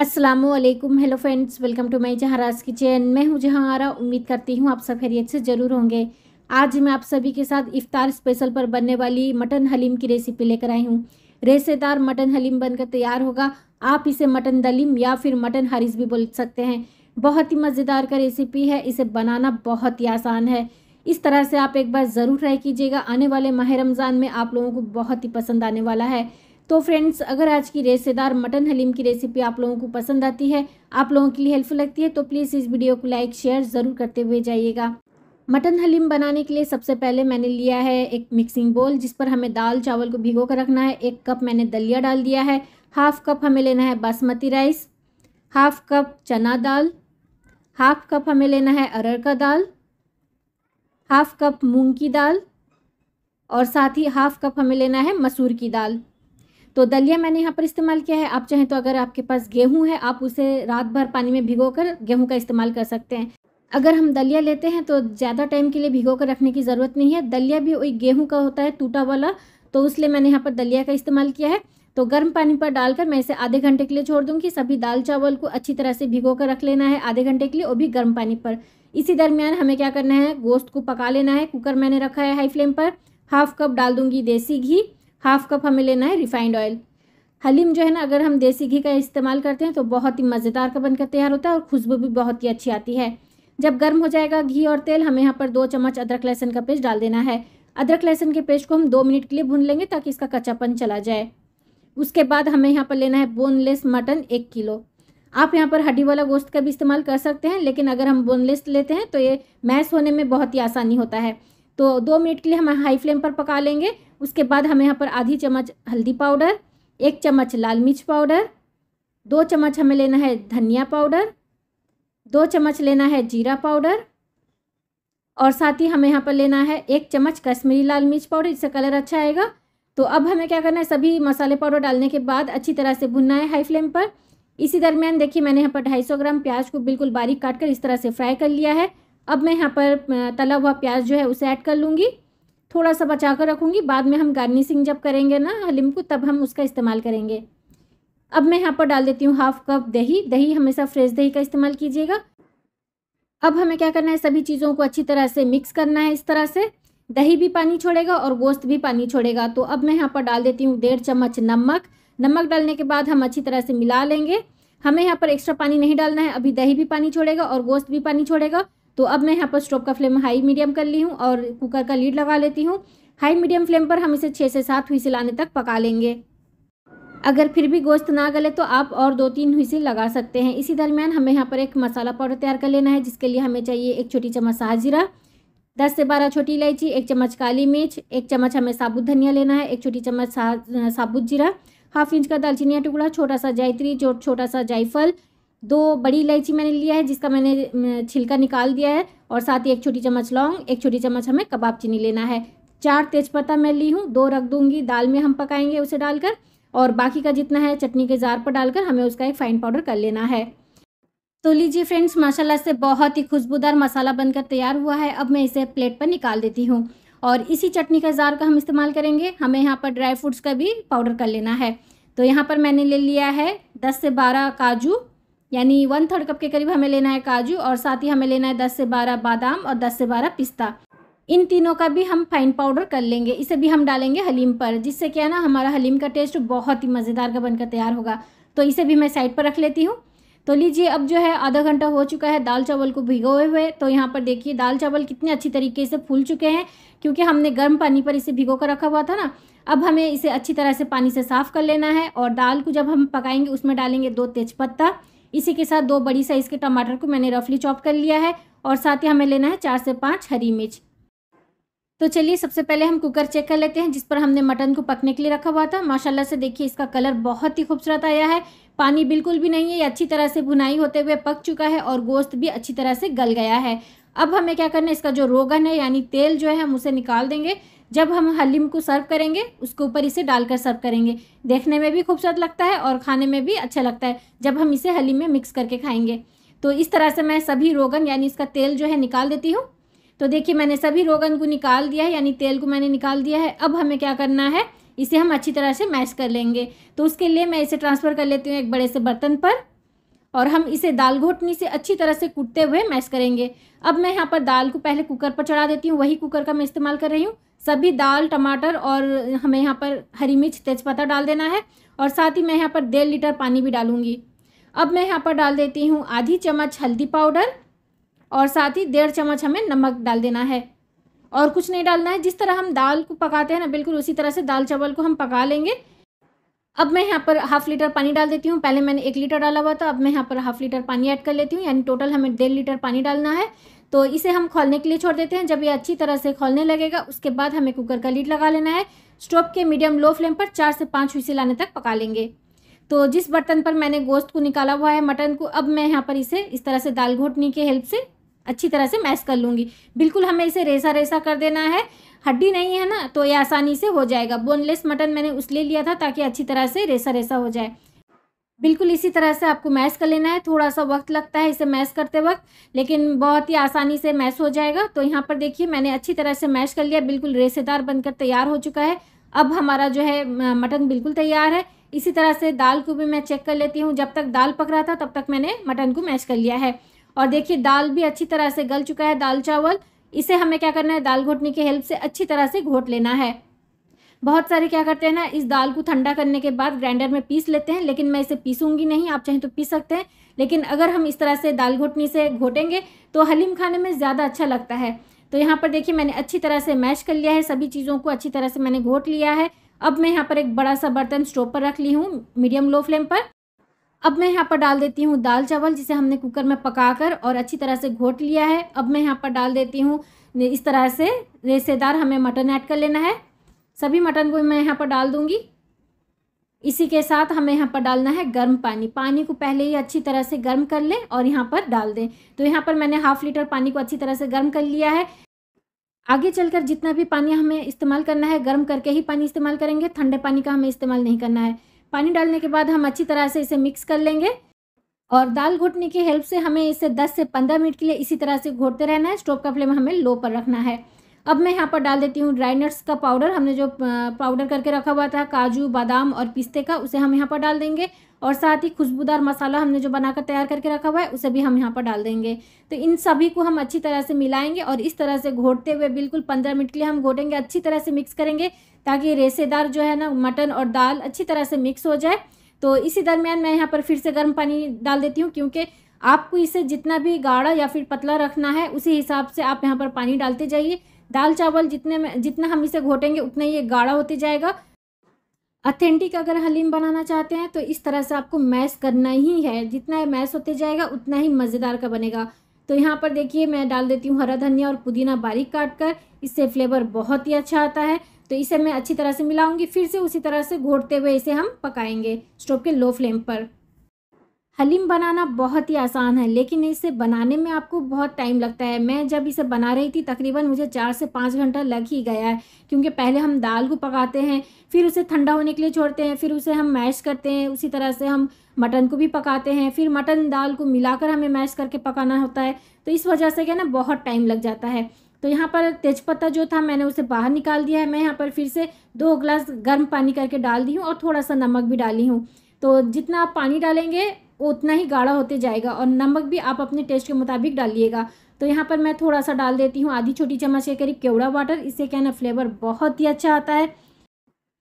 Aslam hello friends welcome to my Jahanraj kitchen मैं हूँ रहा उम्मीद करती हूँ आप सब खैरियत से ज़रूर होंगे आज मैं आप सभी के साथ इफ़ार स्पेशल पर बनने वाली मटन हलीम की रेसिपी लेकर आई हूँ रेसेदार मटन हलीम बनकर तैयार होगा आप इसे मटन दलीम या फिर मटन हरीस भी बोल सकते हैं बहुत ही मज़ेदार का रेसिपी है इसे बनाना बहुत ही आसान है इस तरह से आप एक बार ज़रूर ट्राई कीजिएगा आने वाले माह रमज़ान में आप लोगों को बहुत ही पसंद आने वाला है तो फ्रेंड्स अगर आज की रेसेदार मटन हलीम की रेसिपी आप लोगों को पसंद आती है आप लोगों के लिए हेल्पफुल लगती है तो प्लीज़ इस वीडियो को लाइक शेयर ज़रूर करते हुए जाइएगा मटन हलीम बनाने के लिए सबसे पहले मैंने लिया है एक मिक्सिंग बोल जिस पर हमें दाल चावल को भिगो कर रखना है एक कप मैंने दलिया डाल दिया है हाफ़ कप हमें लेना है बासमती राइस हाफ़ कप चना दाल हाफ़ कप हमें लेना है अरहर का दाल हाफ़ कप मूंग की दाल और साथ ही हाफ़ कप हमें लेना है मसूर की दाल तो दलिया मैंने यहाँ पर इस्तेमाल किया है आप चाहें तो अगर आपके पास गेहूँ है आप उसे रात भर पानी में भिगो कर गेहूँ का इस्तेमाल कर सकते हैं अगर हम दलिया लेते हैं तो ज़्यादा टाइम के लिए भिगो कर रखने की ज़रूरत नहीं है दलिया भी वही गेहूँ का होता है टूटा वाला तो उसलिए मैंने यहाँ पर दलिया का इस्तेमाल किया है तो गर्म पानी पर डालकर मैं इसे आधे घंटे के लिए छोड़ दूँगी सभी दाल चावल को अच्छी तरह से भिगो कर रख लेना है आधे घंटे के लिए वो भी गर्म पानी पर इसी दरमियान हमें क्या करना है गोश्त को पका लेना है कुकर मैंने रखा है हाई फ्लेम पर हाफ कप डाल दूंगी देसी घी हाफ कप हमें लेना है रिफाइंड ऑयल हलीम जो है ना अगर हम देसी घी का इस्तेमाल करते हैं तो बहुत ही मज़ेदार का बनकर तैयार होता है और खुशबू भी बहुत ही अच्छी आती है जब गर्म हो जाएगा घी और तेल हमें यहाँ पर दो चम्मच अदरक लहसुन का पेस्ट डाल देना है अदरक लहसुन के पेस्ट को हम दो मिनट के लिए भून लेंगे ताकि इसका कच्चापन चला जाए उसके बाद हमें यहाँ पर लेना है बोनलेस मटन एक किलो आप यहाँ पर हड्डी वाला गोश्त का भी इस्तेमाल कर सकते हैं लेकिन अगर हम बोनलेस लेते हैं तो ये मैस होने में बहुत ही आसानी होता है तो दो मिनट के लिए हम हाई फ्लेम पर पका लेंगे उसके बाद हम यहाँ पर आधी चम्मच हल्दी पाउडर एक चम्मच लाल मिर्च पाउडर दो चम्मच हमें लेना है धनिया पाउडर दो चम्मच लेना है जीरा पाउडर और साथ ही हमें यहाँ पर लेना है एक चम्मच कश्मीरी लाल मिर्च पाउडर इससे कलर अच्छा आएगा तो अब हमें क्या करना है सभी मसाले पाउडर डालने के बाद अच्छी तरह से भुनना है हाई फ्लेम पर इसी दरमियान देखिए मैंने यहाँ पर 250 ग्राम प्याज को बिल्कुल बारीक काट कर इस तरह से फ्राई कर लिया है अब मैं यहाँ पर तला हुआ प्याज जो है उसे ऐड कर लूँगी थोड़ा सा बचा कर रखूँगी बाद में हम गार्निशिंग जब करेंगे ना हलीम को तब हम उसका इस्तेमाल करेंगे अब मैं यहाँ पर डाल देती हूँ हाफ कप दही दही हमेशा फ्रेश दही का इस्तेमाल कीजिएगा अब हमें क्या करना है सभी चीज़ों को अच्छी तरह से मिक्स करना है इस तरह से दही भी पानी छोड़ेगा और गोश्त भी पानी छोड़ेगा तो अब मैं यहाँ पर डाल देती हूँ डेढ़ चम्मच नमक नमक डालने के बाद हम अच्छी तरह से मिला लेंगे हमें यहाँ पर एक्स्ट्रा पानी नहीं डालना है अभी दही भी पानी छोड़ेगा और गोश्त भी पानी छोड़ेगा तो अब मैं यहाँ पर स्टोव का फ्लेम हाई मीडियम कर ली हूँ और कुकर का लीड लगा लेती हूँ हाई मीडियम फ्लेम पर हम इसे छः से सात हुई लाने तक पका लेंगे अगर फिर भी गोश्त ना गले तो आप और दो तीन हुईसी लगा सकते हैं इसी दरमियान हमें यहाँ पर एक मसाला पाउडर तैयार कर लेना है जिसके लिए हमें चाहिए एक छोटी चम्मच साजीरा दस से बारह छोटी इलायची एक चम्मच काली मिर्च एक चम्मच हमें साबुत धनिया लेना है एक छोटी चम्मच साबुत जीरा हाफ इंच का दालचीनी टुकड़ा छोटा सा जायत्री जो छोटा सा जायफल दो बड़ी इलायची मैंने लिया है जिसका मैंने छिलका निकाल दिया है और साथ ही एक छोटी चम्मच लौंग एक छोटी चम्मच हमें कबाब चीनी लेना है चार तेज़पत्ता मैं ली हूँ दो रख दूँगी दाल में हम पकाएंगे उसे डालकर और बाकी का जितना है चटनी के जार पर डालकर हमें उसका एक फ़ाइन पाउडर कर लेना है तो लीजिए फ्रेंड्स माशाल्लाह से बहुत ही खुशबूदार मसाला बनकर तैयार हुआ है अब मैं इसे प्लेट पर निकाल देती हूँ और इसी चटनी का जार का हम इस्तेमाल करेंगे हमें यहाँ पर ड्राई फ्रूट्स का भी पाउडर कर लेना है तो यहाँ पर मैंने ले लिया है दस से बारह काजू यानी वन थर्ड कप के करीब हमें लेना है काजू और साथ ही हमें लेना है दस से बारह बादाम और दस से बारह पिस्ता इन तीनों का भी हम फाइन पाउडर कर लेंगे इसे भी हम डालेंगे हलीम पर जिससे क्या है ना हमारा हलीम का टेस्ट बहुत ही मज़ेदार का बनकर तैयार होगा तो इसे भी मैं साइड पर रख लेती हूँ तो लीजिए अब जो है आधा घंटा हो चुका है दाल चावल को भिगोए हुए तो यहाँ पर देखिए दाल चावल कितने अच्छी तरीके से फूल चुके हैं क्योंकि हमने गर्म पानी पर इसे भिगो कर रखा हुआ था ना अब हमें इसे अच्छी तरह से पानी से साफ़ कर लेना है और दाल को जब हम पकाएंगे उसमें डालेंगे दो तेज़पत्ता इसी के साथ दो बड़ी साइज़ के टमाटर को मैंने रफली चॉप कर लिया है और साथ ही हमें लेना है चार से पाँच हरी मिर्च तो चलिए सबसे पहले हम कुकर चेक कर लेते हैं जिस पर हमने मटन को पकने के लिए रखा हुआ था माशाल्लाह से देखिए इसका कलर बहुत ही खूबसूरत आया है पानी बिल्कुल भी नहीं है ये अच्छी तरह से भुनाई होते हुए पक चुका है और गोश्त भी अच्छी तरह से गल गया है अब हमें क्या करना है इसका जो रोगन है यानी तेल जो है हम उसे निकाल देंगे जब हम हलीम को सर्व करेंगे उसके ऊपर इसे डालकर सर्व करेंगे देखने में भी खूबसूरत लगता है और खाने में भी अच्छा लगता है जब हम इसे हलीम में मिक्स करके खाएंगे तो इस तरह से मैं सभी रोगन यानी इसका तेल जो है निकाल देती हूँ तो देखिए मैंने सभी रोगन को निकाल दिया है यानी तेल को मैंने निकाल दिया है अब हमें क्या करना है इसे हम अच्छी तरह से मैश कर लेंगे तो उसके लिए मैं इसे ट्रांसफ़र कर लेती हूँ एक बड़े से बर्तन पर और हम इसे दाल घोटनी से अच्छी तरह से कूटते हुए मैश करेंगे अब मैं यहाँ पर दाल को पहले कुकर पर चढ़ा देती हूँ वही कुकर का मैं इस्तेमाल कर रही हूँ सभी दाल टमाटर और हमें यहाँ पर हरी मिर्च तेज़पत्ता डाल देना है और साथ ही मैं यहाँ पर डेढ़ लीटर पानी भी डालूंगी अब मैं यहाँ पर डाल देती हूँ आधी चम्मच हल्दी पाउडर और साथ ही डेढ़ चम्मच हमें नमक डाल देना है और कुछ नहीं डालना है जिस तरह हम दाल को पकाते हैं ना बिल्कुल उसी तरह से दाल चावल को हम पका लेंगे अब मैं यहाँ पर हाफ लीटर पानी डाल देती हूँ पहले मैंने एक लीटर डाला हुआ था अब मैं यहाँ पर हाफ लीटर पानी ऐड कर लेती हूँ यानी टोटल हमें डेढ़ लीटर पानी डालना है तो इसे हम खोलने के लिए छोड़ देते हैं जब ये अच्छी तरह से खोलने लगेगा उसके बाद हमें कुकर का लीड लगा लेना है स्टोव के मीडियम लो फ्लेम पर चार से पाँच हुई लाने तक पका लेंगे तो जिस बर्तन पर मैंने गोश्त को निकाला हुआ है मटन को अब मैं यहाँ पर इसे इस तरह से दाल घोटनी के हेल्प से अच्छी तरह से मैश कर लूँगी बिल्कुल हमें इसे रेसा रेसा कर देना है हड्डी नहीं है ना तो ये आसानी से हो जाएगा बोनलेस मटन मैंने उस ले लिया था ताकि अच्छी तरह से रेसा रेसा हो जाए बिल्कुल इसी तरह से आपको मैश कर लेना है थोड़ा सा वक्त लगता है इसे मैश करते वक्त लेकिन बहुत ही आसानी से मैश हो जाएगा तो यहाँ पर देखिए मैंने अच्छी तरह से मैश कर लिया बिल्कुल रेसेदार बनकर तैयार हो चुका है अब हमारा जो है मटन बिल्कुल तैयार है इसी तरह से दाल को भी मैं चेक कर लेती हूँ जब तक दाल पक रहा था तब तक मैंने मटन को मैश कर लिया है और देखिए दाल भी अच्छी तरह से गल चुका है दाल चावल इसे हमें क्या करना है दाल घोटने की हेल्प से अच्छी तरह से घोट लेना है बहुत सारे क्या करते हैं ना इस दाल को ठंडा करने के बाद ग्राइंडर में पीस लेते हैं लेकिन मैं इसे पीसूंगी नहीं आप चाहें तो पीस सकते हैं लेकिन अगर हम इस तरह से दाल घोटनी से घोटेंगे तो हलीम खाने में ज़्यादा अच्छा लगता है तो यहाँ पर देखिए मैंने अच्छी तरह से मैश कर लिया है सभी चीज़ों को अच्छी तरह से मैंने घोट लिया है अब मैं यहाँ पर एक बड़ा सा बर्तन स्टोव पर रख ली हूँ मीडियम लो फ्लेम पर अब मैं यहाँ पर डाल देती हूँ दाल चावल जिसे हमने कुकर में पकाकर और अच्छी तरह से घोट लिया है अब मैं यहाँ पर डाल देती हूँ इस तरह से रेसेदार हमें मटन ऐड कर लेना है सभी मटन को मैं यहाँ पर डाल दूँगी इसी के साथ हमें यहाँ पर डालना है गर्म पानी पानी को पहले ही अच्छी तरह से गर्म कर लें और यहाँ पर डाल दें तो यहाँ पर मैंने हाफ लीटर पानी को अच्छी तरह से गर्म कर लिया है आगे चलकर जितना भी पानी हमें इस्तेमाल करना है गर्म करके ही पानी इस्तेमाल करेंगे ठंडे पानी का हमें इस्तेमाल नहीं करना है पानी डालने के बाद हम अच्छी तरह से इसे मिक्स कर लेंगे और दाल घोटने की हेल्प से हमें इसे 10 से 15 मिनट के लिए इसी तरह से घोटते रहना है स्टोव का फ्लेम हमें लो पर रखना है अब मैं यहाँ पर डाल देती हूँ ड्राई नट्स का पाउडर हमने जो पाउडर करके रखा हुआ था काजू बादाम और पिस्ते का उसे हम यहाँ पर डाल देंगे और साथ ही खुशबूदार मसाला हमने जो बनाकर तैयार करके रखा हुआ है उसे भी हम यहाँ पर डाल देंगे तो इन सभी को हम अच्छी तरह से मिलाएंगे और इस तरह से घोटते हुए बिल्कुल पंद्रह मिनट के लिए हम घोटेंगे अच्छी तरह से मिक्स करेंगे ताकि रेसेदार जो है ना मटन और दाल अच्छी तरह से मिक्स हो जाए तो इसी दरमियान मैं यहाँ पर फिर से गर्म पानी डाल देती हूँ क्योंकि आपको इसे जितना भी गाढ़ा या फिर पतला रखना है उसी हिसाब से आप यहाँ पर पानी डालते जाइए दाल चावल जितने में जितना हम इसे घोटेंगे उतना ये गाढ़ा होते जाएगा अथेंटिक अगर हलीम बनाना चाहते हैं तो इस तरह से आपको मैश करना ही है जितना मैश होते जाएगा उतना ही मज़ेदार का बनेगा तो यहाँ पर देखिए मैं डाल देती हूँ हरा धनिया और पुदीना बारीक काट कर इससे फ्लेवर बहुत ही अच्छा आता है तो इसे मैं अच्छी तरह से मिलाऊंगी फिर से उसी तरह से घोटते हुए इसे हम पकाएंगे स्टोव के लो फ्लेम पर हलीम बनाना बहुत ही आसान है लेकिन इसे बनाने में आपको बहुत टाइम लगता है मैं जब इसे बना रही थी तकरीबन मुझे चार से पाँच घंटा लग ही गया है क्योंकि पहले हम दाल को पकाते हैं फिर उसे ठंडा होने के लिए छोड़ते हैं फिर उसे हम मैश करते हैं उसी तरह से हम मटन को भी पकाते हैं फिर मटन दाल को मिलाकर हमें मैश करके पकाना होता है तो इस वजह से क्या ना बहुत टाइम लग जाता है तो यहाँ पर तेज़पत्ता जो था मैंने उसे बाहर निकाल दिया है मैं यहाँ पर फिर से दो गिलास गर्म पानी करके डाल दी हूँ और थोड़ा सा नमक भी डाली हूँ तो जितना आप पानी डालेंगे उतना ही गाढ़ा होते जाएगा और नमक भी आप अपने टेस्ट के मुताबिक डालिएगा तो यहाँ पर मैं थोड़ा सा डाल देती हूँ आधी छोटी चम्मच के करीब केवड़ा वाटर इससे क्या ना फ्लेवर बहुत ही अच्छा आता है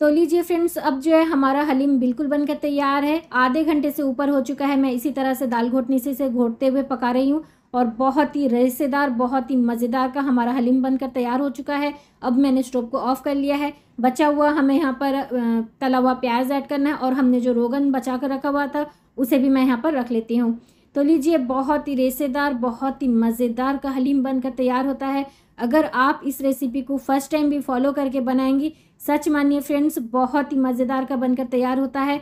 तो लीजिए फ्रेंड्स अब जो है हमारा हलीम बिल्कुल बनकर तैयार है आधे घंटे से ऊपर हो चुका है मैं इसी तरह से दाल घोटनी से इसे घोटते हुए पका रही हूँ और बहुत ही रहस्यदार बहुत ही मज़ेदार का हमारा हलीम बनकर तैयार हो चुका है अब मैंने स्टोव को ऑफ़ कर लिया है बचा हुआ हमें यहाँ पर तला हुआ प्याज ऐड करना है और हमने जो रोगन बचा कर रखा हुआ था उसे भी मैं यहाँ पर रख लेती हूँ तो लीजिए बहुत ही रेसेदार बहुत ही मज़ेदार का हलीम बनकर तैयार होता है अगर आप इस रेसिपी को फर्स्ट टाइम भी फॉलो करके बनाएंगी सच मानिए फ्रेंड्स बहुत ही मज़ेदार का बनकर तैयार होता है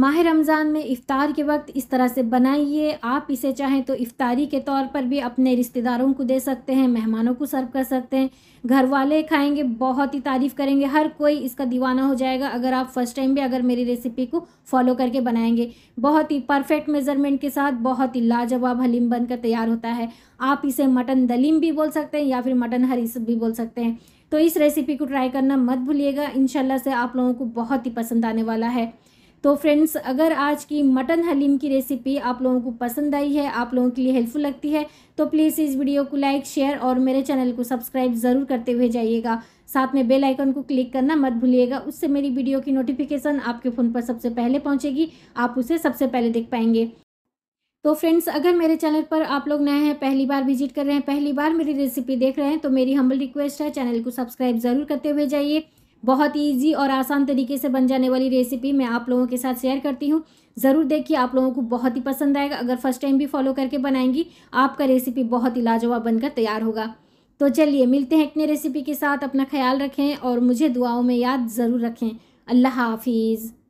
माह रमज़ान में इफ़ार के वक्त इस तरह से बनाइए आप इसे चाहें तो इफ़ारी के तौर पर भी अपने रिश्तेदारों को दे सकते हैं मेहमानों को सर्व कर सकते हैं घर वाले खाएँगे बहुत ही तारीफ़ करेंगे हर कोई इसका दीवाना हो जाएगा अगर आप फर्स्ट टाइम भी अगर मेरी रेसिपी को फॉलो करके बनाएंगे बहुत ही परफेक्ट मेज़रमेंट के साथ बहुत ही लाजवाब हलीम बनकर तैयार होता है आप इसे मटन दलीम भी बोल सकते हैं या फिर मटन हरीस भी बोल सकते हैं तो इस रेसिपी को ट्राई करना मत भूलिएगा इन से आप लोगों को बहुत ही पसंद आने वाला है तो फ्रेंड्स अगर आज की मटन हलीम की रेसिपी आप लोगों को पसंद आई है आप लोगों के लिए हेल्पफुल लगती है तो प्लीज़ इस वीडियो को लाइक शेयर और मेरे चैनल को सब्सक्राइब ज़रूर करते हुए जाइएगा साथ में बेल आइकन को क्लिक करना मत भूलिएगा उससे मेरी वीडियो की नोटिफिकेशन आपके फ़ोन पर सबसे पहले पहुँचेगी आप उसे सबसे पहले देख पाएंगे तो फ्रेंड्स अगर मेरे चैनल पर आप लोग नए हैं पहली बार विजिट कर रहे हैं पहली बार मेरी रेसिपी देख रहे हैं तो मेरी हम्बल रिक्वेस्ट है चैनल को सब्सक्राइब ज़रूर करते हुए जाइए बहुत ईजी और आसान तरीके से बन जाने वाली रेसिपी मैं आप लोगों के साथ शेयर करती हूँ ज़रूर देखिए आप लोगों को बहुत ही पसंद आएगा अगर फर्स्ट टाइम भी फॉलो करके बनाएंगी आपका रेसिपी बहुत ही लाजवाब बनकर तैयार होगा तो चलिए मिलते हैं अपने रेसिपी के साथ अपना ख्याल रखें और मुझे दुआओं में याद ज़रूर रखें अल्लाह हाफिज़